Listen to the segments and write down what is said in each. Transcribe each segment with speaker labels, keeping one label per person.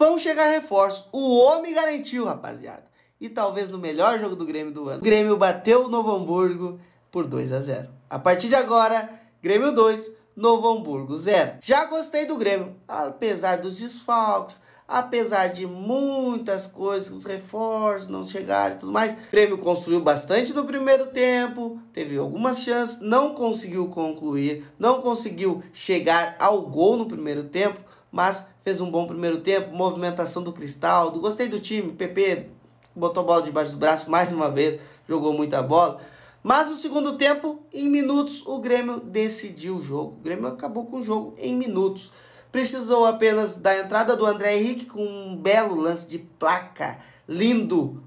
Speaker 1: vão chegar reforços. O homem garantiu, rapaziada. E talvez no melhor jogo do Grêmio do ano. O Grêmio bateu o Novo Hamburgo por 2 a 0. A partir de agora, Grêmio 2, Novo Hamburgo 0. Já gostei do Grêmio, apesar dos desfalques, apesar de muitas coisas, os reforços não chegarem e tudo mais. O Grêmio construiu bastante no primeiro tempo, teve algumas chances, não conseguiu concluir, não conseguiu chegar ao gol no primeiro tempo mas fez um bom primeiro tempo, movimentação do Cristaldo, gostei do time, PP botou a bola debaixo do braço mais uma vez, jogou muita bola. Mas no segundo tempo, em minutos, o Grêmio decidiu o jogo. O Grêmio acabou com o jogo em minutos. Precisou apenas da entrada do André Henrique com um belo lance de placa, lindo.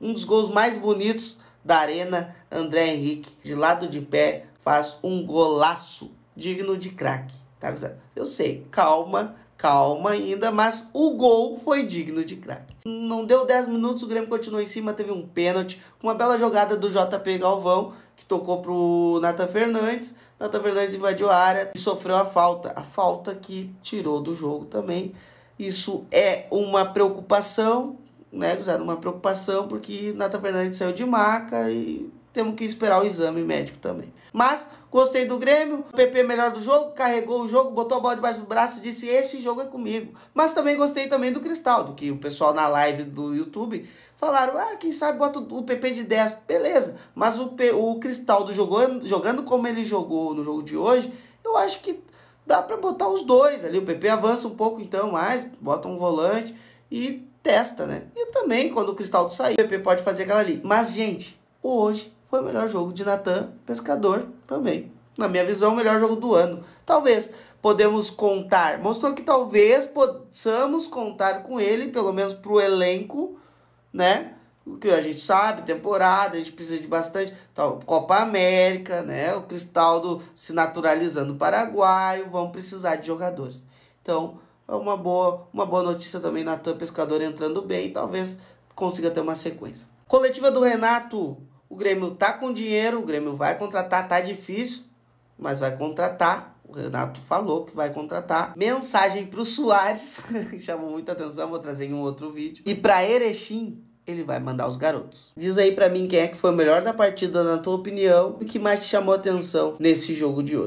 Speaker 1: Um dos gols mais bonitos da arena, André Henrique, de lado de pé, faz um golaço digno de craque. Tá? Eu sei, calma, calma ainda, mas o gol foi digno de craque. Não deu 10 minutos, o Grêmio continuou em cima, teve um pênalti, uma bela jogada do JP Galvão, que tocou pro Nathan Fernandes. Nathan Fernandes invadiu a área e sofreu a falta, a falta que tirou do jogo também. Isso é uma preocupação, né, Guzado? Uma preocupação, porque Nathan Fernandes saiu de maca e temos que esperar o exame médico também. Mas gostei do Grêmio, o PP melhor do jogo, carregou o jogo, botou a bola debaixo do braço e disse: "Esse jogo é comigo". Mas também gostei também do Cristal, do que o pessoal na live do YouTube falaram: "Ah, quem sabe bota o PP de 10". Beleza, mas o P, o Cristal do jogando, jogando como ele jogou no jogo de hoje, eu acho que dá para botar os dois ali, o PP avança um pouco então mais, bota um volante e testa, né? E também quando o Cristaldo sair, o PP pode fazer aquela ali. Mas gente, hoje foi o melhor jogo de Natan Pescador também. Na minha visão, o melhor jogo do ano. Talvez podemos contar. Mostrou que talvez possamos contar com ele, pelo menos para o elenco, né? O que a gente sabe, temporada, a gente precisa de bastante. Tal, Copa América, né? O Cristaldo se naturalizando paraguaio, vão precisar de jogadores. Então, é uma boa, uma boa notícia também, Natan Pescador entrando bem, talvez consiga ter uma sequência. Coletiva do Renato o Grêmio tá com dinheiro, o Grêmio vai contratar, tá difícil, mas vai contratar. O Renato falou que vai contratar. Mensagem pro Soares, que chamou muita atenção, vou trazer em um outro vídeo. E pra Erechim, ele vai mandar os garotos. Diz aí para mim quem é que foi o melhor da partida na tua opinião e o que mais te chamou atenção nesse jogo de hoje.